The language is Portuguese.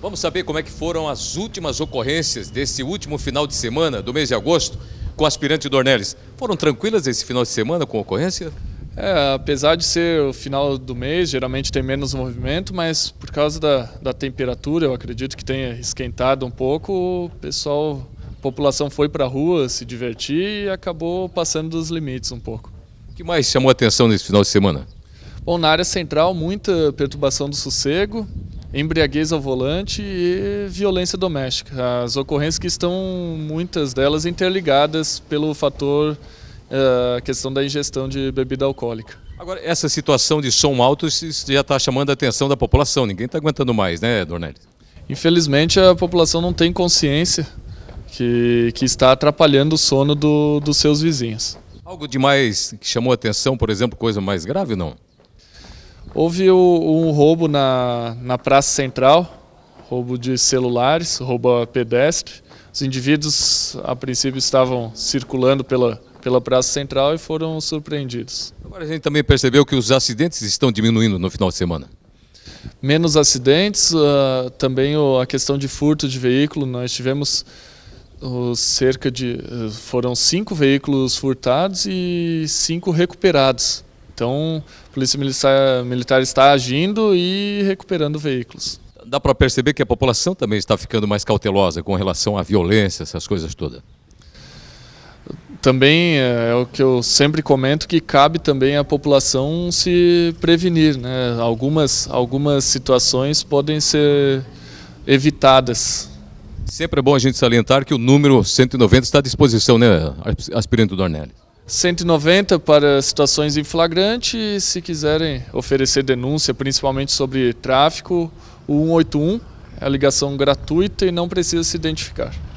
Vamos saber como é que foram as últimas ocorrências desse último final de semana do mês de agosto com o aspirante Dornelles. Foram tranquilas esse final de semana com ocorrência? É, apesar de ser o final do mês, geralmente tem menos movimento, mas por causa da, da temperatura, eu acredito que tenha esquentado um pouco, o pessoal, a população foi para a rua se divertir e acabou passando dos limites um pouco. O que mais chamou a atenção nesse final de semana? Bom, na área central, muita perturbação do sossego, embriaguez ao volante e violência doméstica. As ocorrências que estão, muitas delas, interligadas pelo fator, a eh, questão da ingestão de bebida alcoólica. Agora, essa situação de som alto já está chamando a atenção da população, ninguém está aguentando mais, né, Dornelles? Infelizmente, a população não tem consciência que, que está atrapalhando o sono do, dos seus vizinhos. Algo de mais que chamou a atenção, por exemplo, coisa mais grave não? Houve um roubo na, na Praça Central, roubo de celulares, roubo a pedestre. Os indivíduos, a princípio, estavam circulando pela, pela Praça Central e foram surpreendidos. Agora a gente também percebeu que os acidentes estão diminuindo no final de semana. Menos acidentes, uh, também o, a questão de furto de veículo, nós tivemos uh, cerca de. Uh, foram cinco veículos furtados e cinco recuperados. Então, a Polícia militar, militar está agindo e recuperando veículos. Dá para perceber que a população também está ficando mais cautelosa com relação à violência, essas coisas todas? também é, é o que eu sempre comento que cabe também à população se prevenir, né? Algumas algumas situações podem ser evitadas. Sempre é bom a gente salientar que o número 190 está à disposição, né, aspirante Dornelles? 190 para situações em flagrante e se quiserem oferecer denúncia, principalmente sobre tráfico, o 181 é a ligação gratuita e não precisa se identificar.